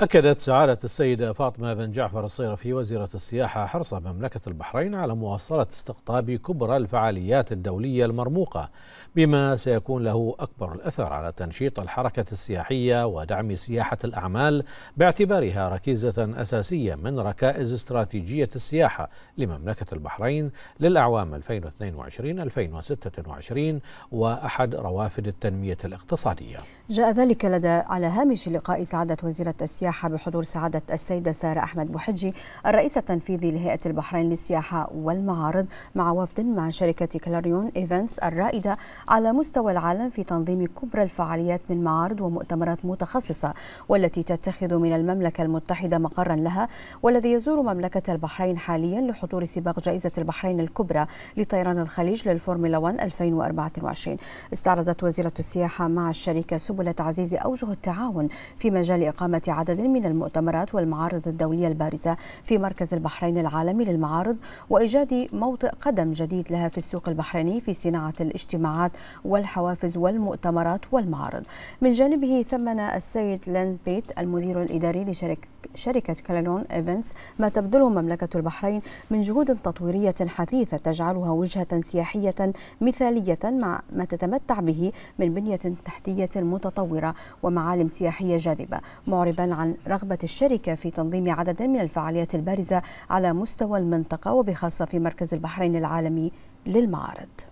أكدت سعادة السيدة فاطمة بن جعفر الصيرفي وزيرة السياحة حرص مملكة البحرين على مواصلة استقطاب كبرى الفعاليات الدولية المرموقة بما سيكون له أكبر الأثر على تنشيط الحركة السياحية ودعم سياحة الأعمال باعتبارها ركيزة أساسية من ركائز استراتيجية السياحة لمملكة البحرين للأعوام 2022-2026 وأحد روافد التنمية الاقتصادية جاء ذلك لدى على هامش لقاء سعادة وزيرة السياحة السياحة بحضور سعادة السيدة سارة أحمد بوحجي الرئيس التنفيذي لهيئة البحرين للسياحة والمعارض مع وفد مع شركة كلاريون إيفنتس الرائدة على مستوى العالم في تنظيم كبرى الفعاليات من معارض ومؤتمرات متخصصة والتي تتخذ من المملكة المتحدة مقرا لها والذي يزور مملكة البحرين حاليا لحضور سباق جائزة البحرين الكبرى لطيران الخليج للفورمولا 1 2024 استعرضت وزيرة السياحة مع الشركة سبل تعزيز أوجه التعاون في مجال إقامة عدد عدد من المؤتمرات والمعارض الدولية البارزة في مركز البحرين العالمي للمعارض وإيجاد موطئ قدم جديد لها في السوق البحريني في صناعة الاجتماعات والحوافز والمؤتمرات والمعارض من جانبه ثمن السيد لين بيت المدير الإداري لشركة شركة كلانون إيفنتس ما تبذله مملكة البحرين من جهود تطويرية حثيثة تجعلها وجهة سياحية مثالية مع ما تتمتع به من بنية تحتية متطورة ومعالم سياحية جاذبة معربا عن عن رغبة الشركة في تنظيم عدد من الفعاليات البارزة على مستوى المنطقة وبخاصة في مركز البحرين العالمي للمعارض